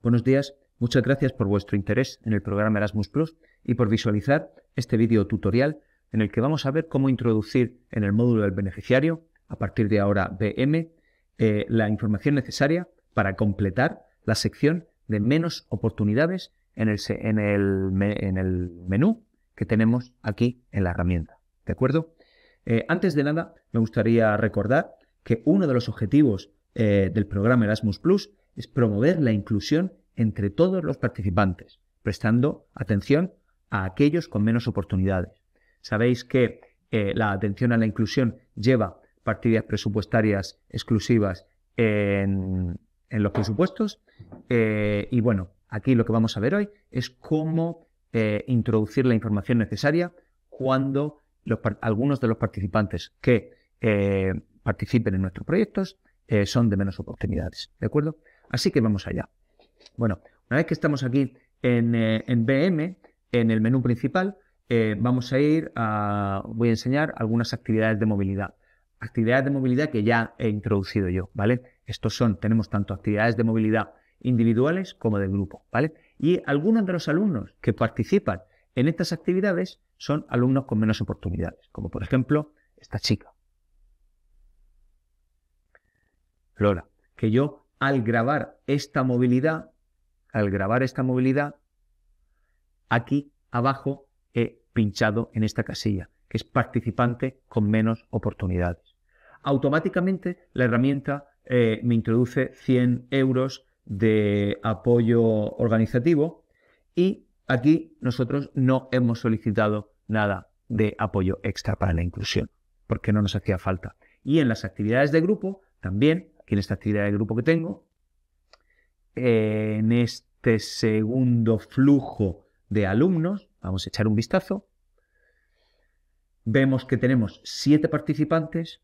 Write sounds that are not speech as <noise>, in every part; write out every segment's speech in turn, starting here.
Buenos días, muchas gracias por vuestro interés en el programa Erasmus Plus y por visualizar este vídeo tutorial en el que vamos a ver cómo introducir en el módulo del beneficiario, a partir de ahora BM, eh, la información necesaria para completar la sección de menos oportunidades en el, en el, en el menú que tenemos aquí en la herramienta. ¿De acuerdo? Eh, antes de nada, me gustaría recordar que uno de los objetivos eh, del programa Erasmus Plus es promover la inclusión entre todos los participantes, prestando atención a aquellos con menos oportunidades. Sabéis que eh, la atención a la inclusión lleva partidas presupuestarias exclusivas en, los presupuestos. Eh, y bueno, aquí lo que vamos a ver hoy es cómo eh, introducir la información necesaria cuando algunos de los participantes que participen en nuestros proyectos son de menos oportunidades. ¿De acuerdo? Así que vamos allá. Bueno, una vez que estamos aquí en, eh, BM, en el menú principal, eh, vamos a ir a, voy a enseñar algunas actividades de movilidad. Actividades de movilidad que ya he introducido yo, ¿vale? Estos son, tenemos tanto actividades de movilidad individuales como de grupo, ¿vale? Y algunos de los alumnos que participan en estas actividades son alumnos con menos oportunidades, como por ejemplo esta chica, Lola, que yo al grabar esta movilidad, al grabar esta movilidad, aquí abajo he pinchado en esta casilla, que es participante con menos oportunidades. Automáticamente la herramienta eh, me introduce 100 euros de apoyo organizativo y aquí nosotros no hemos solicitado nada de apoyo extra para la inclusión, porque no nos hacía falta. Y en las actividades de grupo también aquí en esta actividad de grupo que tengo. En este segundo flujo de alumnos, vamos a echar un vistazo. Vemos que tenemos siete participantes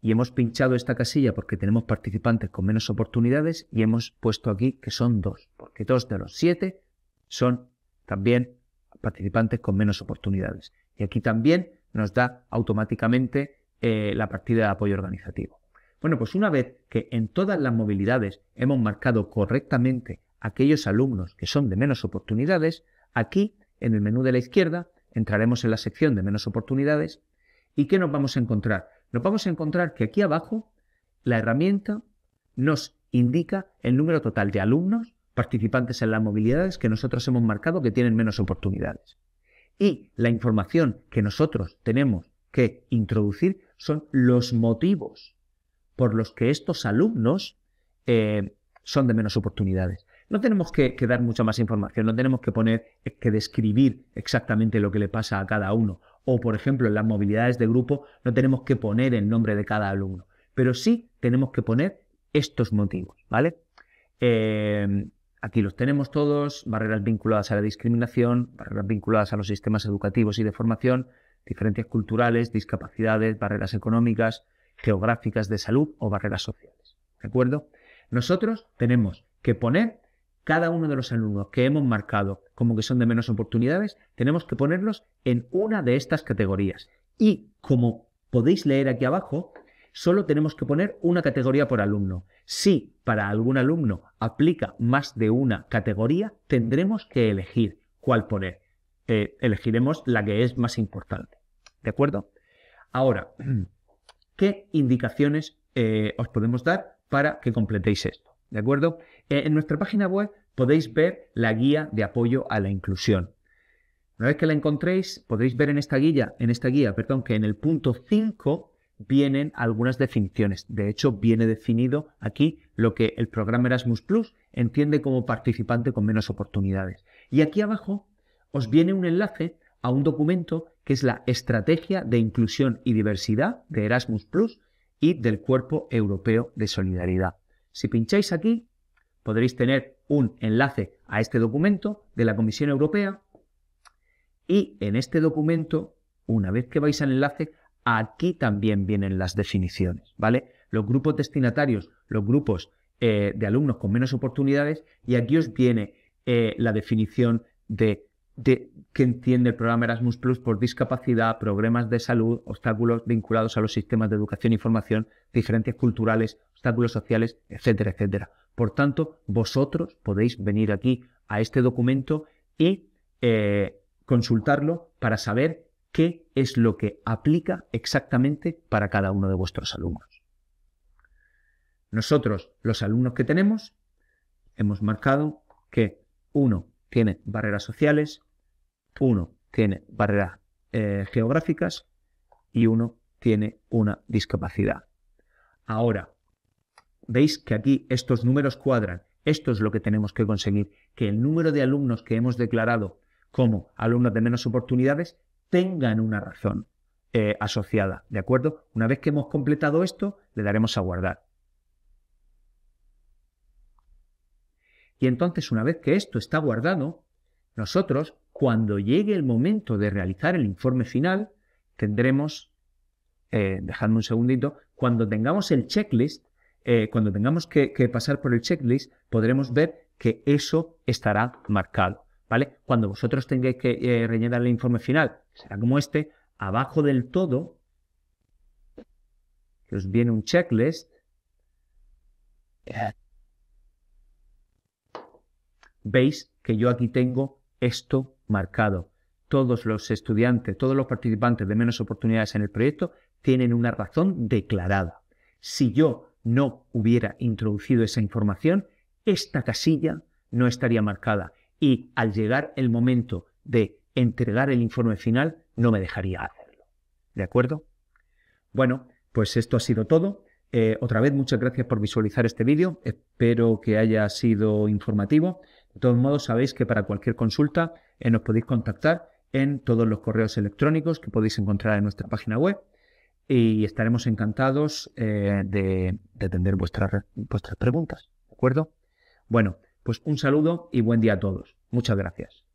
y hemos pinchado esta casilla porque tenemos participantes con menos oportunidades y hemos puesto aquí que son dos, porque dos de los siete son también participantes con menos oportunidades. Y aquí también nos da automáticamente eh, la partida de apoyo organizativo. Bueno, pues una vez que en todas las movilidades hemos marcado correctamente aquellos alumnos que son de menos oportunidades, aquí en el menú de la izquierda entraremos en la sección de menos oportunidades y ¿qué nos vamos a encontrar? Nos vamos a encontrar que aquí abajo la herramienta nos indica el número total de alumnos participantes en las movilidades que nosotros hemos marcado que tienen menos oportunidades. Y la información que nosotros tenemos que introducir son los motivos por los que estos alumnos eh, son de menos oportunidades. No tenemos que, dar mucha más información, no tenemos que poner, eh, que describir exactamente lo que le pasa a cada uno. O, por ejemplo, en las movilidades de grupo no tenemos que poner el nombre de cada alumno, pero sí tenemos que poner estos motivos, ¿vale? Eh, aquí los tenemos todos, barreras vinculadas a la discriminación, barreras vinculadas a los sistemas educativos y de formación, diferencias culturales, discapacidades, barreras económicas, geográficas de salud o barreras sociales. ¿De acuerdo? Nosotros tenemos que poner cada uno de los alumnos que hemos marcado como que son de menos oportunidades, tenemos que ponerlos en una de estas categorías. Y como podéis leer aquí abajo, solo tenemos que poner una categoría por alumno. Si para algún alumno aplica más de una categoría, tendremos que elegir cuál poner. Eh, elegiremos la que es más importante. ¿De acuerdo? Ahora, <clears throat> qué indicaciones eh, os podemos dar para que completéis esto. ¿De acuerdo? Eh, en nuestra página web podéis ver la guía de apoyo a la inclusión. Una vez que la encontréis, podéis ver en esta guía, en esta guía, perdón, que en el punto 5 vienen algunas definiciones. De hecho, viene definido aquí lo que el programa Erasmus Plus entiende como participante con menos oportunidades. Y aquí abajo os viene un enlace a un documento que es la Estrategia de Inclusión y Diversidad de Erasmus Plus y del Cuerpo Europeo de Solidaridad. Si pincháis aquí, podréis tener un enlace a este documento de la Comisión Europea y en este documento, una vez que vais al enlace, aquí también vienen las definiciones, ¿vale? Los grupos destinatarios, los grupos eh, de alumnos con menos oportunidades y aquí os viene eh, la definición de de, que entiende el programa Erasmus Plus por discapacidad, problemas de salud, obstáculos vinculados a los sistemas de educación y formación, diferencias culturales, obstáculos sociales, etcétera, etcétera. Por tanto, vosotros podéis venir aquí a este documento y eh, consultarlo para saber qué es lo que aplica exactamente para cada uno de vuestros alumnos. Nosotros, los alumnos que tenemos, hemos marcado que uno tiene barreras sociales, uno tiene barreras eh, geográficas y uno tiene una discapacidad. Ahora, veis que aquí estos números cuadran. Esto es lo que tenemos que conseguir, que el número de alumnos que hemos declarado como alumnos de menos oportunidades tengan una razón eh, asociada, ¿de acuerdo? Una vez que hemos completado esto, le daremos a guardar. Y entonces, una vez que esto está guardado, nosotros cuando llegue el momento de realizar el informe final, tendremos, eh, dejadme un segundito, cuando tengamos el checklist, eh, cuando tengamos que, pasar por el checklist, podremos ver que eso estará marcado. ¿Vale? Cuando vosotros tengáis que eh, rellenar el informe final, será como este, abajo del todo, que os viene un checklist. Veis que yo aquí tengo esto marcado. Todos los estudiantes, todos los participantes de menos oportunidades en el proyecto tienen una razón declarada. Si yo no hubiera introducido esa información, esta casilla no estaría marcada y al llegar el momento de entregar el informe final no me dejaría hacerlo. ¿De acuerdo? Bueno, pues esto ha sido todo. Eh, otra vez, muchas gracias por visualizar este vídeo. Espero que haya sido informativo. De todos modos, sabéis que para cualquier consulta eh, nos podéis contactar en todos los correos electrónicos que podéis encontrar en nuestra página web y estaremos encantados eh, de, atender vuestras, vuestras preguntas. ¿De acuerdo? Bueno, pues un saludo y buen día a todos. Muchas gracias.